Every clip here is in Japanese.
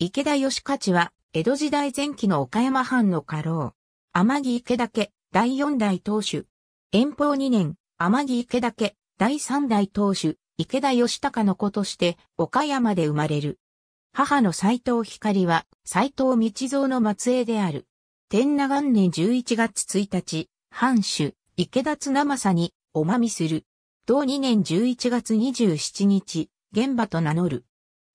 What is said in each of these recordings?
池田義勝は、江戸時代前期の岡山藩の家老。天城池田家、第四代当主。遠方二年、天城池田家、第三代当主、池田義隆の子として、岡山で生まれる。母の斎藤光は、斎藤道蔵の末裔である。天那元年11月1日、藩主、池田綱政に、おまみする。同2年11月27日、現場と名乗る。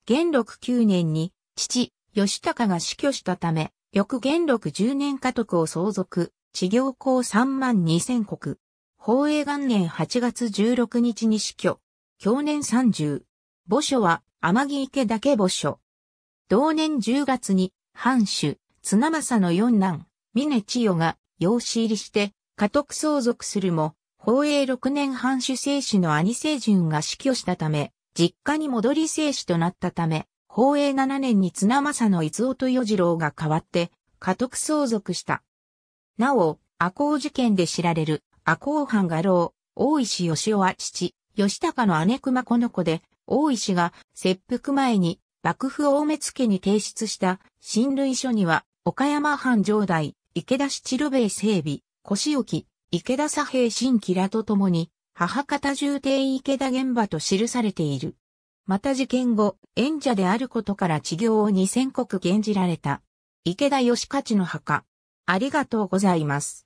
元禄九年に、父、吉高が死去したため、翌元禄10年家督を相続、治行公3万2000国。宝永元年8月16日に死去。去年30。墓所は、天城池岳墓所。同年10月に、藩主、綱政の四男、峰千代が、養子入りして、家督相続するも、宝永6年藩主生死の兄聖順が死去したため、実家に戻り生死となったため、宝永七年に綱政の伊豆夫与次郎が代わって、家督相続した。なお、赤穂事件で知られる赤穂藩画廊、大石義雄は父、義高の姉熊子の子で、大石が切腹前に幕府大目付に提出した新類書には、岡山藩城代、池田七郎兵整備、腰置、池田左平新吉良と共に、母方重帝池田現場と記されている。また事件後、演者であることから治療を2000国減じられた。池田義勝の墓。ありがとうございます。